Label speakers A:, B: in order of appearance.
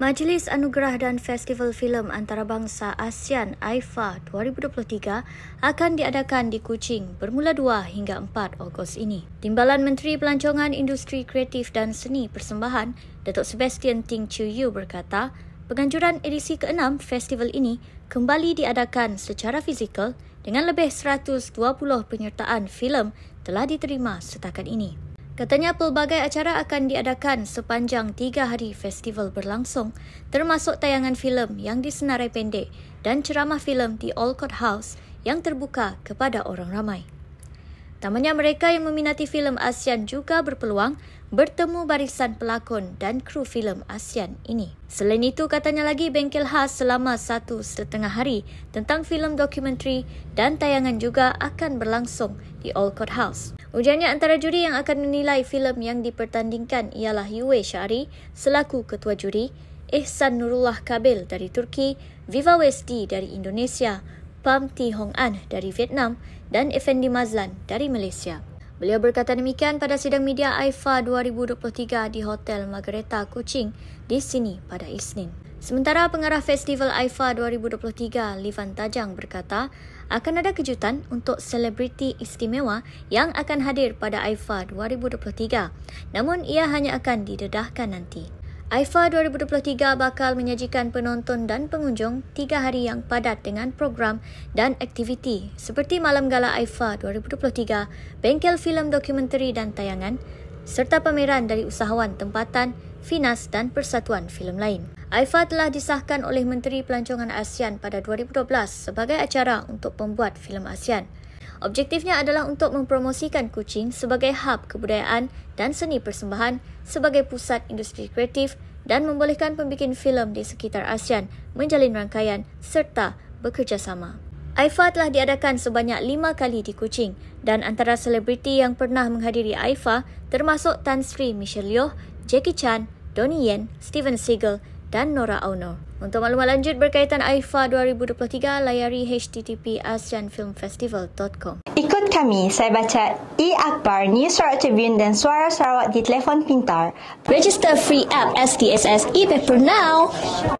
A: Majlis Anugerah dan Festival Filem Antarabangsa ASEAN AIFA 2023 akan diadakan di Kuching bermula 2 hingga 4 Ogos ini. Timbalan Menteri Pelancongan Industri Kreatif dan Seni Persembahan, Datuk Sebastian Ting Chiu Yu berkata, penganjuran edisi ke-6 festival ini kembali diadakan secara fizikal dengan lebih 120 penyertaan filem telah diterima setakat ini. Katanya pelbagai acara akan diadakan sepanjang tiga hari festival berlangsung, termasuk tayangan filem yang disenarai pendek dan ceramah filem di Alcott House yang terbuka kepada orang ramai. Utamanya mereka yang meminati filem ASEAN juga berpeluang bertemu barisan pelakon dan kru filem ASEAN ini. Selain itu, katanya lagi bengkel khas selama satu setengah hari tentang filem dokumentari dan tayangan juga akan berlangsung di All Court House. Ujiannya antara juri yang akan menilai filem yang dipertandingkan ialah Yue Syari selaku ketua juri, Ihsan Nurullah Kabil dari Turki, Viva Westi dari Indonesia, Pam Ti Hong An dari Vietnam dan Effendi Mazlan dari Malaysia. Beliau berkata demikian pada sidang media AIFA 2023 di Hotel Margareta Kuching di sini pada Isnin. Sementara pengarah Festival AIFA 2023, Livan Tajang berkata, akan ada kejutan untuk selebriti istimewa yang akan hadir pada AIFA 2023. Namun ia hanya akan didedahkan nanti. AIFA 2023 bakal menyajikan penonton dan pengunjung tiga hari yang padat dengan program dan aktiviti seperti Malam Gala AIFA 2023, bengkel filem dokumentari dan tayangan serta pameran dari usahawan tempatan, Finas dan Persatuan Filem lain. AIFA telah disahkan oleh Menteri Pelancongan ASEAN pada 2012 sebagai acara untuk pembuat filem ASEAN. Objektifnya adalah untuk mempromosikan Kuching sebagai hub kebudayaan dan seni persembahan sebagai pusat industri kreatif dan membolehkan pembikin filem di sekitar ASEAN menjalin rangkaian serta bekerjasama. AIFA telah diadakan sebanyak lima kali di Kuching dan antara selebriti yang pernah menghadiri AIFA termasuk Tan Sri Michelle Yeoh, Jackie Chan, Donnie Yen, Steven Seagal dan Nora Auno. Untuk maklumat lanjut berkaitan AIFA 2023, layari http asianfilmfestival.com. Ikut kami, saya baca E! Akbar, New Sarawak Tribune dan Suara Sarawak di telefon pintar. Register free app STSS e-paper now!